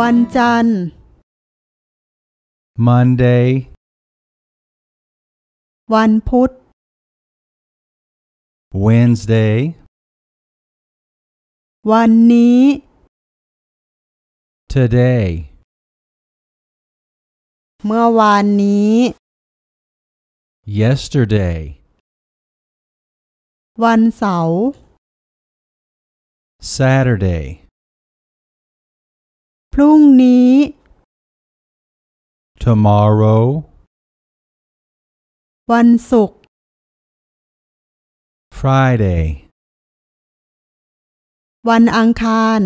วันจันทร์ Monday วันพุธ Wednesday วันนี้ Today เมื่อวานนี้ Yesterday วันเสาร์ Saturday รุ่งนี้ tomorrow วันศุกร์ Friday วันอังคาร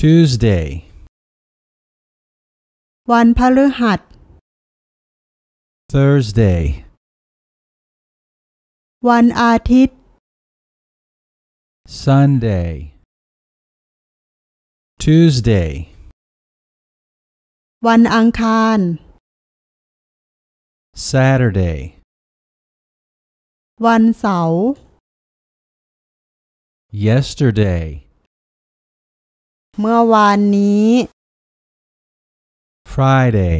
Tuesday วันพฤหัส Thursday วันอาทิตย์ Sunday Tuesday วันอังคาร Saturday วันเสาร์ Yesterday เมื่อวานนี้ Friday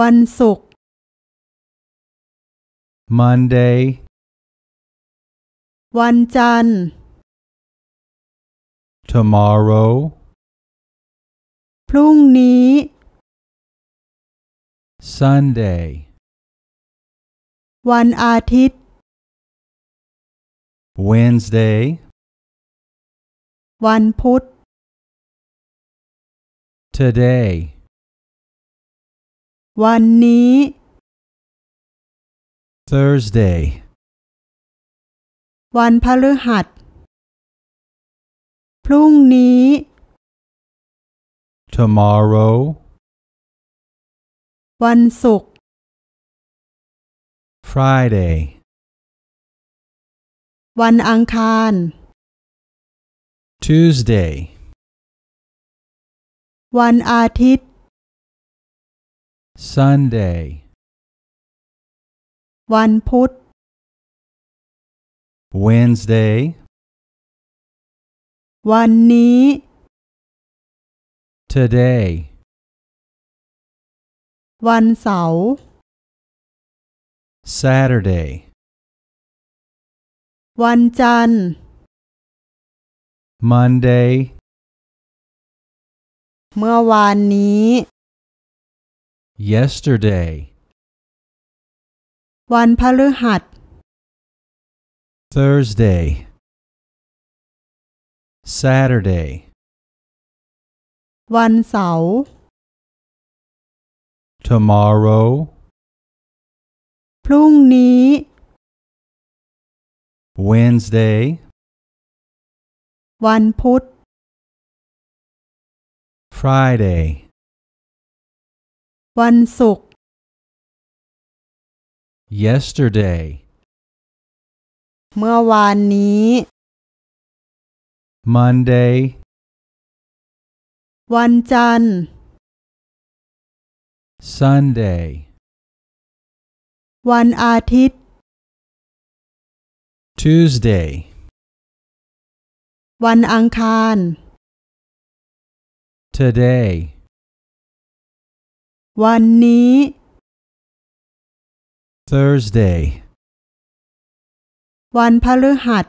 วันศุกร์ Monday วันจันทร์ tomorrow พรุ่งนี้ Sunday วันอาทิตย์ Wednesday วันพุธ Today วันนี้ Thursday วันพฤหัสรุ่งนี้ tomorrow วันศุกร์ Friday วันอังคาร Tuesday วันอาทิตย์ Sunday วันพุธ Wednesday วันนี้ today วันเสาร์ Saturday วันจันทร์ Monday เมื่อวานนี้ yesterday วันพฤหัส Thursday Saturday วันเสาร์ tomorrow พรุ่งนี้ Wednesday วันพุธ Friday วันศุกร์ yesterday เมื่อวานนี้ Monday วันจันทร์ Sunday วันอาทิตย์ Tuesday วันอังคาร Today วันนี้ Thursday วันพฤหัส